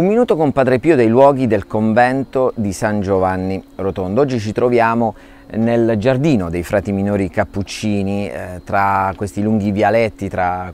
Un minuto con Padre Pio dei luoghi del convento di San Giovanni Rotondo. Oggi ci troviamo nel giardino dei frati minori cappuccini, eh, tra questi lunghi vialetti, tra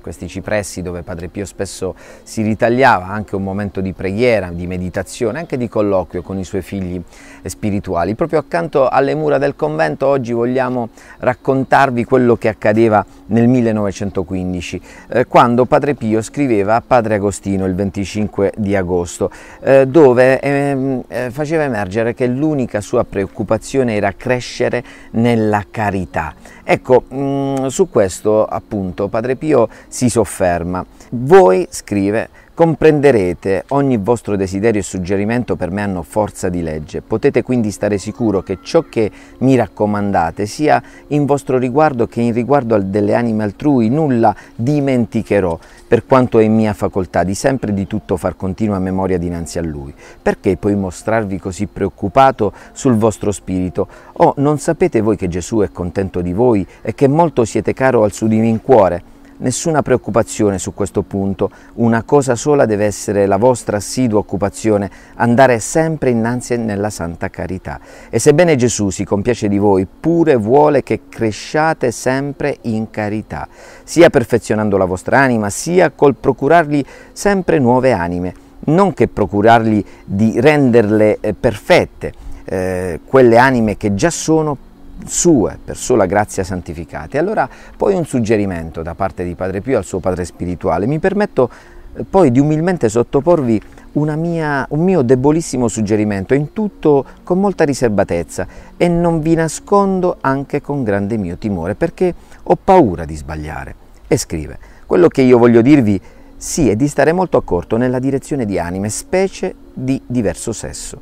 questi cipressi dove Padre Pio spesso si ritagliava anche un momento di preghiera, di meditazione, anche di colloquio con i suoi figli spirituali. Proprio accanto alle mura del convento oggi vogliamo raccontarvi quello che accadeva nel 1915, eh, quando Padre Pio scriveva a Padre Agostino il 25 di agosto, eh, dove ehm, eh, faceva emergere che l'unica sua preoccupazione era crescere nella carità. Ecco, mh, mm, su questo appunto Padre Pio si sofferma. Voi, scrive, Comprenderete, ogni vostro desiderio e suggerimento per me hanno forza di legge. Potete quindi stare sicuro che ciò che mi raccomandate sia in vostro riguardo che in riguardo delle anime altrui. Nulla dimenticherò, per quanto è mia facoltà, di sempre e di tutto far continua memoria dinanzi a Lui. Perché poi mostrarvi così preoccupato sul vostro spirito? Oh, non sapete voi che Gesù è contento di voi e che molto siete caro al suo divin cuore? Nessuna preoccupazione su questo punto, una cosa sola deve essere la vostra assidua occupazione, andare sempre innanzi nella santa carità. E sebbene Gesù si compiace di voi, pure vuole che cresciate sempre in carità, sia perfezionando la vostra anima, sia col procurargli sempre nuove anime, non che procurargli di renderle eh, perfette, eh, quelle anime che già sono sue per sola grazia santificate. Allora poi un suggerimento da parte di Padre Pio al suo padre spirituale. Mi permetto eh, poi di umilmente sottoporvi mia, un mio debolissimo suggerimento, in tutto con molta riservatezza e non vi nascondo anche con grande mio timore, perché ho paura di sbagliare. E scrive, quello che io voglio dirvi sì è di stare molto accorto nella direzione di anime, specie di diverso sesso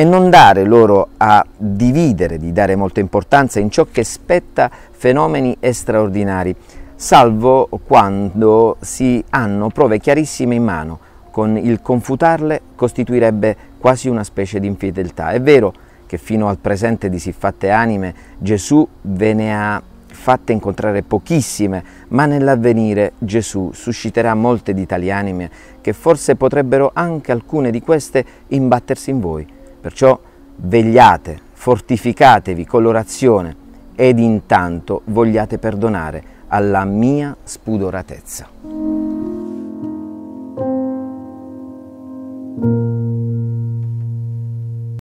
e non dare loro a dividere, di dare molta importanza in ciò che spetta fenomeni straordinari, salvo quando si hanno prove chiarissime in mano, con il confutarle costituirebbe quasi una specie di infedeltà. È vero che fino al presente di siffatte anime Gesù ve ne ha fatte incontrare pochissime, ma nell'avvenire Gesù susciterà molte di tali anime che forse potrebbero anche alcune di queste imbattersi in voi. Perciò vegliate, fortificatevi con l'orazione ed intanto vogliate perdonare alla mia spudoratezza.